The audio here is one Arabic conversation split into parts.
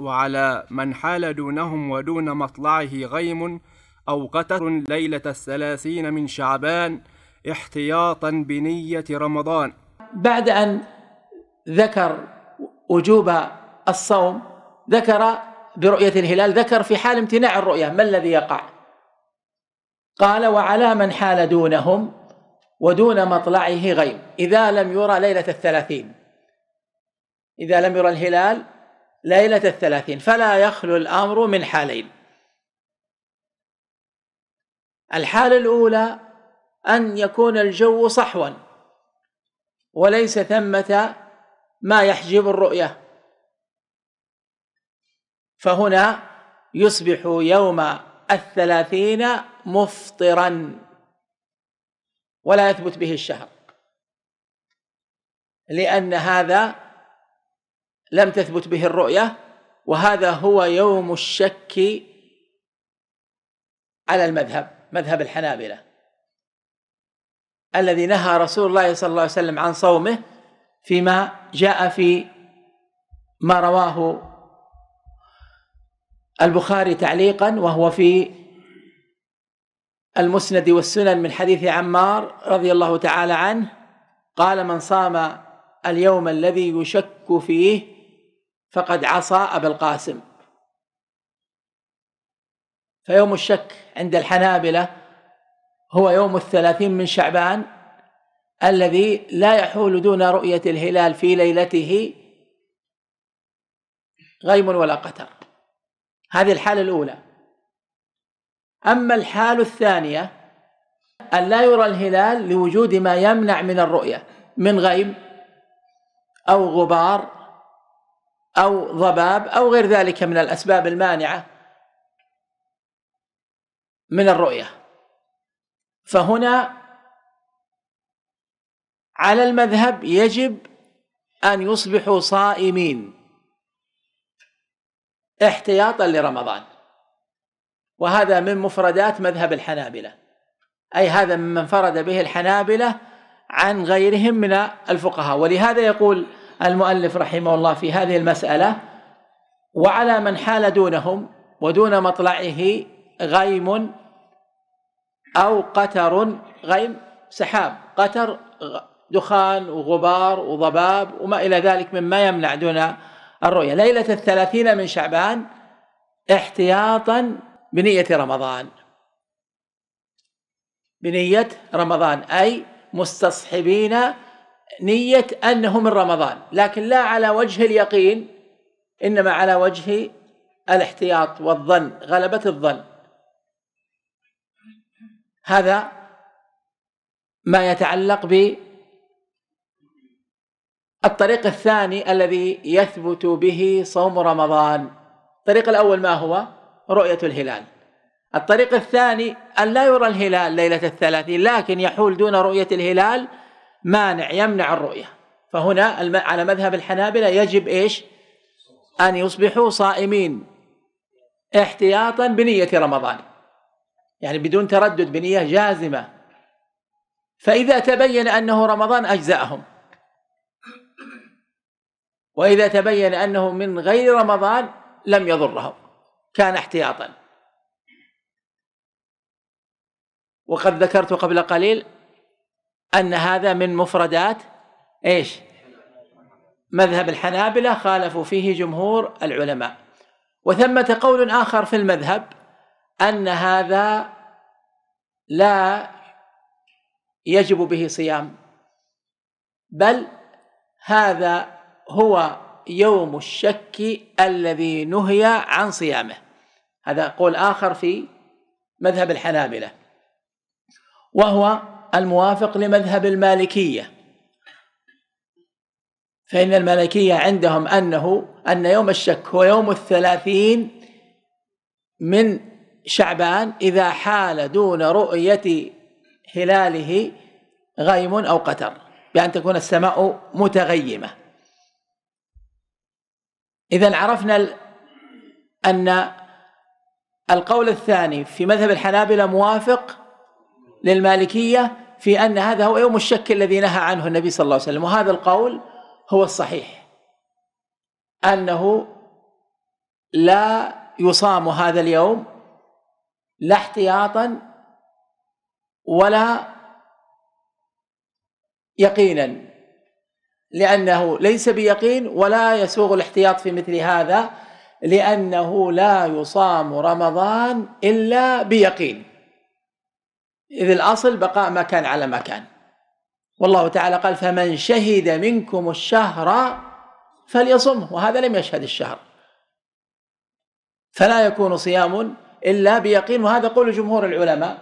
وعلى من حال دونهم ودون مطلعه غيم أو قتر ليلة الثلاثين من شعبان احتياطا بنية رمضان بعد أن ذكر وجوب الصوم ذكر برؤية الهلال ذكر في حال امتناع الرؤية ما الذي يقع قال وعلى من حال دونهم ودون مطلعه غيم إذا لم يرى ليلة الثلاثين إذا لم يرى الهلال ليلة الثلاثين فلا يخلو الأمر من حالين الحالة الأولى أن يكون الجو صحوا وليس ثمة ما يحجب الرؤية فهنا يصبح يوم الثلاثين مفطرا ولا يثبت به الشهر لأن هذا لم تثبت به الرؤية وهذا هو يوم الشك على المذهب مذهب الحنابلة الذي نهى رسول الله صلى الله عليه وسلم عن صومه فيما جاء في ما رواه البخاري تعليقا وهو في المسند والسنن من حديث عمار رضي الله تعالى عنه قال من صام اليوم الذي يشك فيه فقد عصى أبا القاسم فيوم الشك عند الحنابلة هو يوم الثلاثين من شعبان الذي لا يحول دون رؤية الهلال في ليلته غيم ولا قتر هذه الحالة الأولى أما الحالة الثانية أن لا يرى الهلال لوجود ما يمنع من الرؤية من غيم أو غبار أو ضباب أو غير ذلك من الأسباب المانعة من الرؤية فهنا على المذهب يجب أن يصبحوا صائمين احتياطا لرمضان وهذا من مفردات مذهب الحنابلة أي هذا مما انفرد به الحنابلة عن غيرهم من الفقهاء ولهذا يقول المؤلف رحمه الله في هذه المسألة وعلى من حال دونهم ودون مطلعه غيم أو قتر غيم سحاب قتر دخان وغبار وضباب وما إلى ذلك مما يمنع دون الرؤية ليلة الثلاثين من شعبان احتياطا بنية رمضان بنية رمضان أي مستصحبين نية أنه من رمضان لكن لا على وجه اليقين إنما على وجه الاحتياط والظن غلبة الظن هذا ما يتعلق ب الطريق الثاني الذي يثبت به صوم رمضان الطريق الأول ما هو رؤية الهلال الطريق الثاني أن لا يرى الهلال ليلة الثلاثين لكن يحول دون رؤية الهلال مانع يمنع الرؤية فهنا على مذهب الحنابلة يجب إيش أن يصبحوا صائمين احتياطا بنية رمضان يعني بدون تردد بنية جازمة فإذا تبين أنه رمضان أجزأهم وإذا تبين أنه من غير رمضان لم يضرهم كان احتياطا وقد ذكرت قبل قليل أن هذا من مفردات إيش مذهب الحنابلة خالفوا فيه جمهور العلماء وثمة قول آخر في المذهب أن هذا لا يجب به صيام بل هذا هو يوم الشك الذي نهي عن صيامه هذا قول آخر في مذهب الحنابلة وهو الموافق لمذهب المالكيه فان المالكيه عندهم انه ان يوم الشك هو يوم الثلاثين من شعبان اذا حال دون رؤيه هلاله غيم او قتر بان تكون السماء متغيمه اذا عرفنا ان القول الثاني في مذهب الحنابله موافق للمالكية في أن هذا هو يوم الشك الذي نهى عنه النبي صلى الله عليه وسلم وهذا القول هو الصحيح أنه لا يصام هذا اليوم لا احتياطا ولا يقينا لأنه ليس بيقين ولا يسوغ الاحتياط في مثل هذا لأنه لا يصام رمضان إلا بيقين إذ الأصل بقاء ما كان على ما كان والله تعالى قال فمن شهد منكم الشهر فليصمه وهذا لم يشهد الشهر فلا يكون صيام إلا بيقين وهذا قول جمهور العلماء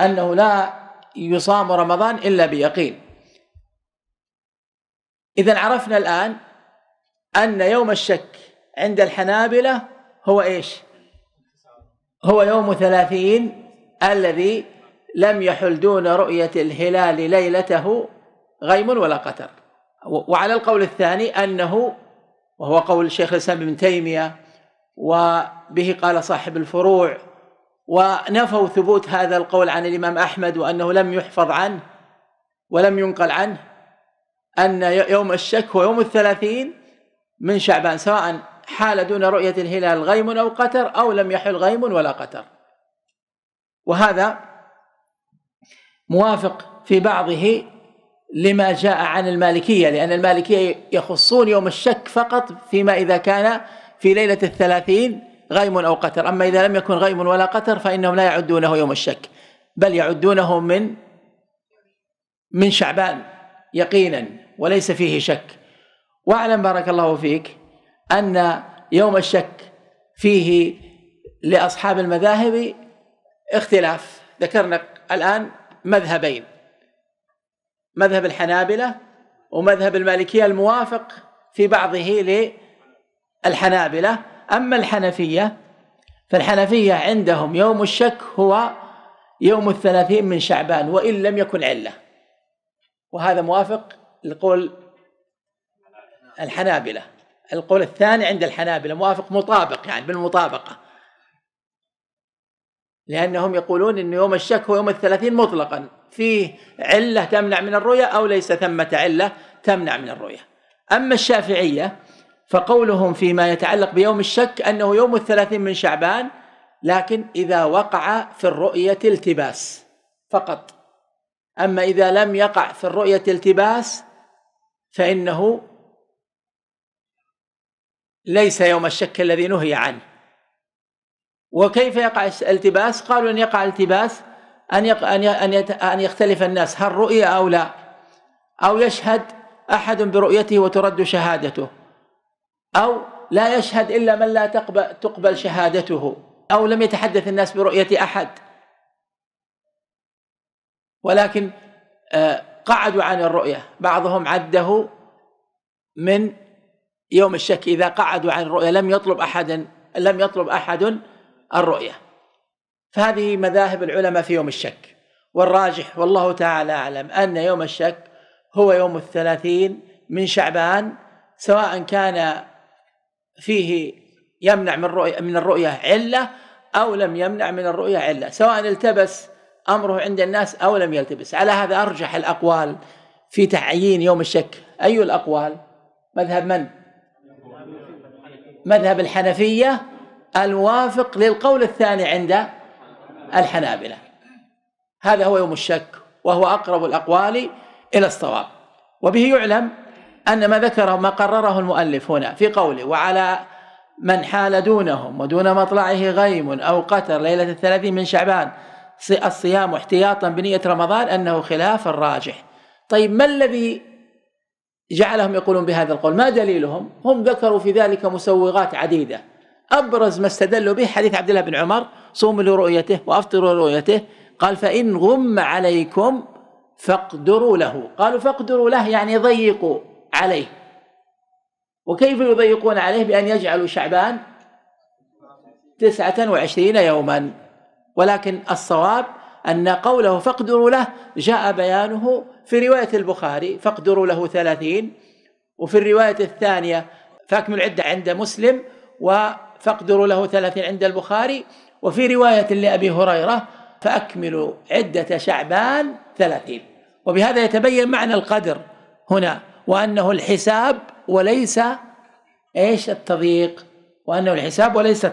أنه لا يصام رمضان إلا بيقين إذا عرفنا الآن أن يوم الشك عند الحنابلة هو إيش هو يوم ثلاثين الذي لم يحل دون رؤية الهلال ليلته غيم ولا قتر وعلى القول الثاني أنه وهو قول الشيخ الإسلام بن تيمية وبه قال صاحب الفروع ونفوا ثبوت هذا القول عن الإمام أحمد وأنه لم يحفظ عنه ولم ينقل عنه أن يوم الشك هو يوم الثلاثين من شعبان سواء حال دون رؤية الهلال غيم أو قتر أو لم يحل غيم ولا قتر وهذا موافق في بعضه لما جاء عن المالكية لأن المالكية يخصون يوم الشك فقط فيما إذا كان في ليلة الثلاثين غيم أو قتر أما إذا لم يكن غيم ولا قتر فإنهم لا يعدونه يوم الشك بل يعدونه من من شعبان يقينا وليس فيه شك واعلم بارك الله فيك أن يوم الشك فيه لأصحاب المذاهب اختلاف ذكرنا الآن مذهبين مذهب الحنابلة ومذهب المالكية الموافق في بعضه للحنابلة أما الحنفية فالحنفية عندهم يوم الشك هو يوم الثلاثين من شعبان وإن لم يكن علة وهذا موافق لقول الحنابلة القول الثاني عند الحنابلة موافق مطابق يعني بالمطابقة لأنهم يقولون أن يوم الشك هو يوم الثلاثين مطلقا فيه علة تمنع من الرؤية أو ليس ثمة علة تمنع من الرؤية أما الشافعية فقولهم فيما يتعلق بيوم الشك أنه يوم الثلاثين من شعبان لكن إذا وقع في الرؤية التباس فقط أما إذا لم يقع في الرؤية التباس فإنه ليس يوم الشك الذي نهي عنه وكيف يقع التباس قالوا أن يقع التباس أن يق... أن أن يختلف الناس هل رؤي أو لا أو يشهد أحد برؤيته وترد شهادته أو لا يشهد إلا من لا تقبل تقبل شهادته أو لم يتحدث الناس برؤية أحد ولكن آه، قعدوا عن الرؤية بعضهم عده من يوم الشك إذا قعدوا عن الرؤية لم يطلب أحد لم يطلب أحد الرؤية فهذه مذاهب العلماء في يوم الشك والراجح والله تعالى أعلم أن يوم الشك هو يوم الثلاثين من شعبان سواء كان فيه يمنع من رؤية من الرؤية علة أو لم يمنع من الرؤية علة سواء التبس أمره عند الناس أو لم يلتبس على هذا أرجح الأقوال في تعيين يوم الشك أي الأقوال مذهب من مذهب الحنفية الوافق للقول الثاني عند الحنابلة هذا هو يوم الشك وهو أقرب الأقوال إلى الصواب وبه يعلم أن ما ذكره ما قرره المؤلف هنا في قوله وعلى من حال دونهم ودون مطلعه غيم أو قتر ليلة الثلاثين من شعبان الصيام احتياطا بنية رمضان أنه خلاف الراجح طيب ما الذي جعلهم يقولون بهذا القول ما دليلهم هم ذكروا في ذلك مسوغات عديدة أبرز ما استدلوا به حديث عبد الله بن عمر صوموا لرؤيته وأفطروا لرؤيته قال فإن غم عليكم فاقدروا له قالوا فاقدروا له يعني ضيقوا عليه وكيف يضيقون عليه بأن يجعلوا شعبان تسعة وعشرين يوما ولكن الصواب أن قوله فاقدروا له جاء بيانه في رواية البخاري فاقدروا له ثلاثين وفي الرواية الثانية فاكمل عدة عند مسلم و فاقدروا له ثلاثين عند البخاري وفي رواية لأبي هريرة فأكملوا عدة شعبان ثلاثين وبهذا يتبين معنى القدر هنا وأنه الحساب وليس إيش التضييق وأنه الحساب وليس التضييق